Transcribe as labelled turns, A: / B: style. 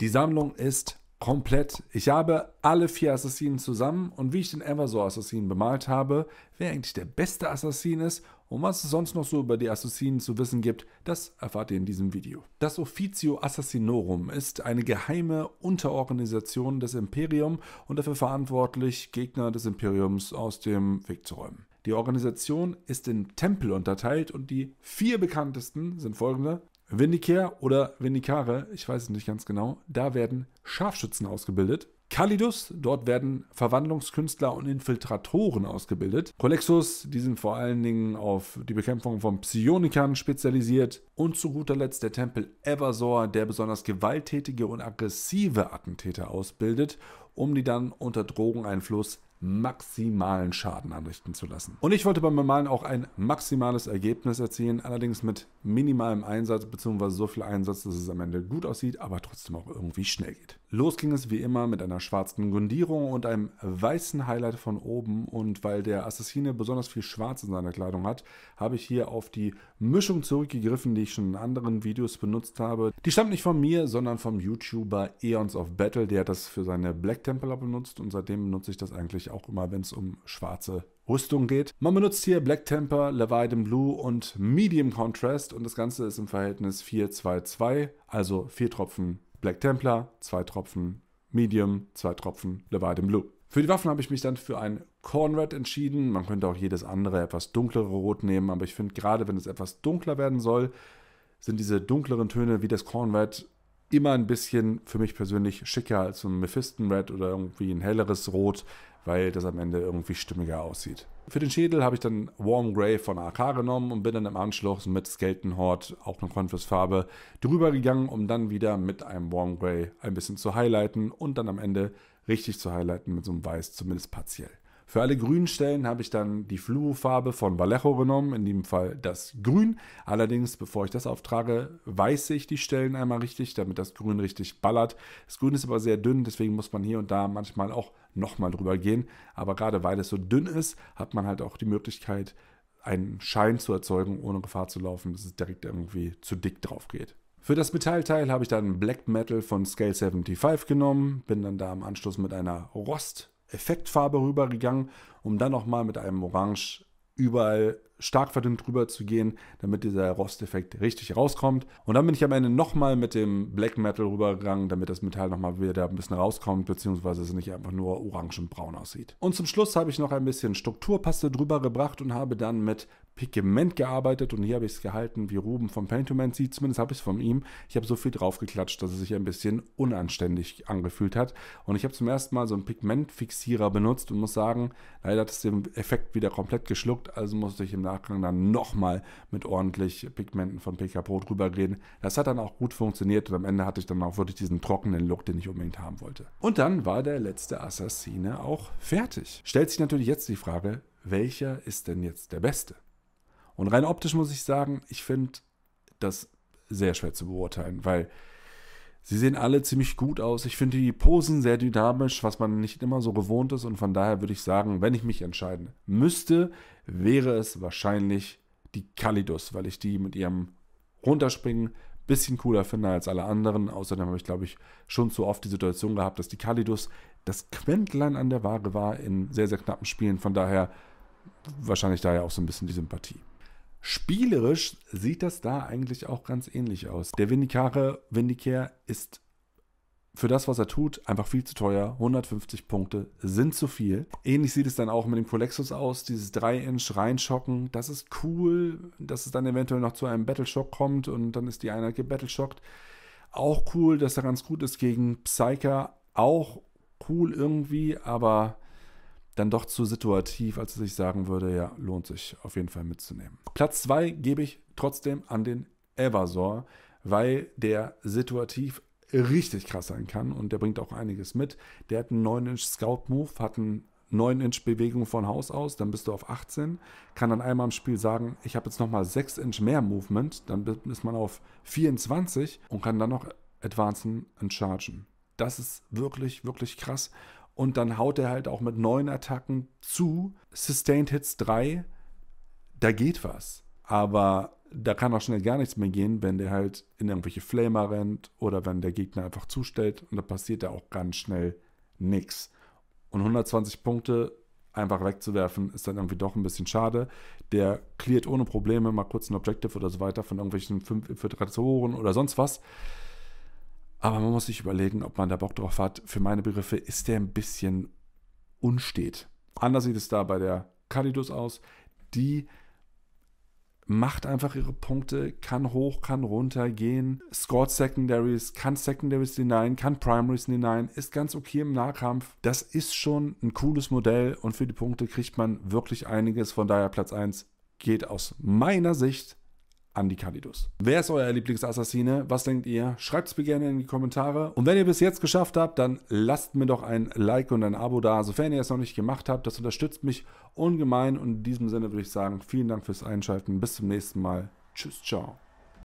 A: Die Sammlung ist komplett. Ich habe alle vier Assassinen zusammen und wie ich den everso assassinen bemalt habe, wer eigentlich der beste Assassin ist und was es sonst noch so über die Assassinen zu wissen gibt, das erfahrt ihr in diesem Video. Das Officio Assassinorum ist eine geheime Unterorganisation des Imperium und dafür verantwortlich, Gegner des Imperiums aus dem Weg zu räumen. Die Organisation ist in Tempel unterteilt und die vier bekanntesten sind folgende. Vindicare oder Vindicare, ich weiß es nicht ganz genau, da werden Scharfschützen ausgebildet. Kalidus, dort werden Verwandlungskünstler und Infiltratoren ausgebildet. Colexus, die sind vor allen Dingen auf die Bekämpfung von Psionikern spezialisiert. Und zu guter Letzt der Tempel Eversor, der besonders gewalttätige und aggressive Attentäter ausbildet, um die dann unter Drogeneinfluss maximalen Schaden anrichten zu lassen. Und ich wollte beim Bemalen auch ein maximales Ergebnis erzielen, allerdings mit minimalem Einsatz bzw. so viel Einsatz, dass es am Ende gut aussieht, aber trotzdem auch irgendwie schnell geht. Los ging es wie immer mit einer schwarzen Grundierung und einem weißen Highlight von oben und weil der Assassine besonders viel Schwarz in seiner Kleidung hat, habe ich hier auf die Mischung zurückgegriffen, die ich schon in anderen Videos benutzt habe. Die stammt nicht von mir, sondern vom YouTuber Eons of Battle, der hat das für seine Black Templar benutzt und seitdem benutze ich das eigentlich auch immer, wenn es um schwarze Rüstung geht. Man benutzt hier Black Temper, Leviathan Blue und Medium Contrast und das Ganze ist im Verhältnis 4-2-2, also 4 Tropfen Black Templar, 2 Tropfen Medium, 2 Tropfen Leviathan Blue. Für die Waffen habe ich mich dann für ein Cornred entschieden. Man könnte auch jedes andere etwas dunklere Rot nehmen, aber ich finde gerade, wenn es etwas dunkler werden soll, sind diese dunkleren Töne wie das Cornred immer ein bisschen für mich persönlich schicker als ein Mephiston Red oder irgendwie ein helleres Rot weil das am Ende irgendwie stimmiger aussieht. Für den Schädel habe ich dann Warm Grey von AK genommen und bin dann im Anschluss mit Skeleton Horde, auch eine Farbe, drüber gegangen, um dann wieder mit einem Warm Grey ein bisschen zu highlighten und dann am Ende richtig zu highlighten mit so einem Weiß, zumindest partiell. Für alle grünen Stellen habe ich dann die Fluofarbe von Vallejo genommen, in dem Fall das Grün. Allerdings, bevor ich das auftrage, weiße ich die Stellen einmal richtig, damit das Grün richtig ballert. Das Grün ist aber sehr dünn, deswegen muss man hier und da manchmal auch nochmal drüber gehen. Aber gerade weil es so dünn ist, hat man halt auch die Möglichkeit, einen Schein zu erzeugen, ohne Gefahr zu laufen, dass es direkt irgendwie zu dick drauf geht. Für das Metallteil habe ich dann Black Metal von Scale 75 genommen, bin dann da im Anschluss mit einer Rost Effektfarbe rübergegangen, um dann nochmal mit einem Orange überall stark verdünnt drüber zu gehen, damit dieser Rosteffekt richtig rauskommt. Und dann bin ich am Ende nochmal mit dem Black Metal rübergegangen, damit das Metall nochmal wieder ein bisschen rauskommt, beziehungsweise es nicht einfach nur orange und braun aussieht. Und zum Schluss habe ich noch ein bisschen Strukturpaste drüber gebracht und habe dann mit Pigment gearbeitet und hier habe ich es gehalten, wie Ruben vom Painterman sieht, zumindest habe ich es von ihm. Ich habe so viel draufgeklatscht, dass es sich ein bisschen unanständig angefühlt hat. Und ich habe zum ersten Mal so einen Pigmentfixierer benutzt und muss sagen, leider hat es den Effekt wieder komplett geschluckt, also musste ich im Nachgang dann nochmal mit ordentlich Pigmenten von PK Pro drüber reden. Das hat dann auch gut funktioniert und am Ende hatte ich dann auch wirklich diesen trockenen Look, den ich unbedingt haben wollte. Und dann war der letzte Assassine auch fertig. Stellt sich natürlich jetzt die Frage, welcher ist denn jetzt der beste? Und rein optisch muss ich sagen, ich finde das sehr schwer zu beurteilen, weil Sie sehen alle ziemlich gut aus. Ich finde die Posen sehr dynamisch, was man nicht immer so gewohnt ist. Und von daher würde ich sagen, wenn ich mich entscheiden müsste, wäre es wahrscheinlich die Kalidus, weil ich die mit ihrem Runterspringen bisschen cooler finde als alle anderen. Außerdem habe ich, glaube ich, schon zu oft die Situation gehabt, dass die Kalidus das Quentlein an der Waage war in sehr, sehr knappen Spielen. Von daher wahrscheinlich daher auch so ein bisschen die Sympathie. Spielerisch sieht das da eigentlich auch ganz ähnlich aus. Der Vindicare, Vindicare ist für das, was er tut, einfach viel zu teuer. 150 Punkte sind zu viel. Ähnlich sieht es dann auch mit dem Colexus aus. Dieses 3-Inch reinschocken, das ist cool, dass es dann eventuell noch zu einem Battleshock kommt und dann ist die Einheit gebattleshockt. Auch cool, dass er ganz gut ist gegen Psyker. Auch cool irgendwie, aber dann doch zu situativ, als dass ich sagen würde, ja, lohnt sich auf jeden Fall mitzunehmen. Platz 2 gebe ich trotzdem an den Evasor, weil der situativ richtig krass sein kann und der bringt auch einiges mit. Der hat einen 9-inch Scout-Move, hat einen 9-inch Bewegung von Haus aus, dann bist du auf 18, kann dann einmal im Spiel sagen, ich habe jetzt nochmal 6-inch mehr Movement, dann ist man auf 24 und kann dann noch advancen und chargen. Das ist wirklich, wirklich krass. Und dann haut er halt auch mit neun Attacken zu. Sustained Hits 3, da geht was. Aber da kann auch schnell gar nichts mehr gehen, wenn der halt in irgendwelche Flamer rennt oder wenn der Gegner einfach zustellt und da passiert da auch ganz schnell nichts. Und 120 Punkte einfach wegzuwerfen, ist dann irgendwie doch ein bisschen schade. Der cleart ohne Probleme mal kurz ein Objective oder so weiter von irgendwelchen fünf Infiltratoren oder sonst was. Aber man muss sich überlegen, ob man da Bock drauf hat. Für meine Begriffe ist der ein bisschen unstet. Anders sieht es da bei der Calidus aus. Die macht einfach ihre Punkte, kann hoch, kann runter gehen, scored Secondaries, kann Secondaries denyen, kann Primaries denyen, ist ganz okay im Nahkampf. Das ist schon ein cooles Modell und für die Punkte kriegt man wirklich einiges. Von daher Platz 1 geht aus meiner Sicht an die Kalidus. Wer ist euer Lieblingsassassine? Was denkt ihr? Schreibt es mir gerne in die Kommentare. Und wenn ihr bis jetzt geschafft habt, dann lasst mir doch ein Like und ein Abo da, sofern ihr es noch nicht gemacht habt. Das unterstützt mich ungemein. Und in diesem Sinne würde ich sagen, vielen Dank fürs Einschalten. Bis zum nächsten Mal. Tschüss, ciao.